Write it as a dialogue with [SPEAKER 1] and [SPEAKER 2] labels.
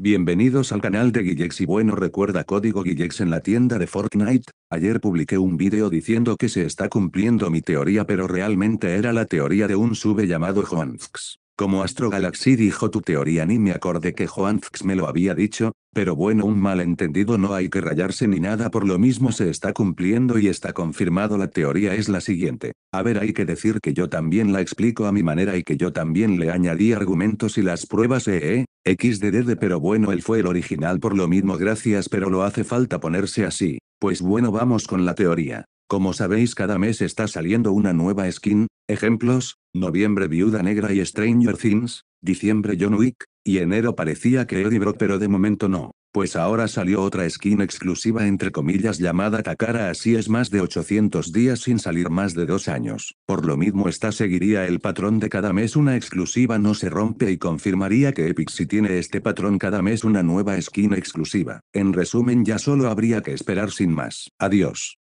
[SPEAKER 1] Bienvenidos al canal de Guillex y bueno recuerda código Guillex en la tienda de Fortnite, ayer publiqué un vídeo diciendo que se está cumpliendo mi teoría pero realmente era la teoría de un sube llamado Juanfx. Como Astro Galaxy dijo tu teoría ni me acordé que Juanfx me lo había dicho, pero bueno un malentendido no hay que rayarse ni nada por lo mismo se está cumpliendo y está confirmado la teoría es la siguiente. A ver hay que decir que yo también la explico a mi manera y que yo también le añadí argumentos y las pruebas ee, eh, eh, xddd pero bueno él fue el original por lo mismo gracias pero lo hace falta ponerse así, pues bueno vamos con la teoría. Como sabéis cada mes está saliendo una nueva skin, ejemplos, noviembre Viuda Negra y Stranger Things, diciembre John Wick, y enero parecía que Eddie Brock pero de momento no. Pues ahora salió otra skin exclusiva entre comillas llamada Takara así es más de 800 días sin salir más de dos años. Por lo mismo esta seguiría el patrón de cada mes una exclusiva no se rompe y confirmaría que Epic si tiene este patrón cada mes una nueva skin exclusiva. En resumen ya solo habría que esperar sin más. Adiós.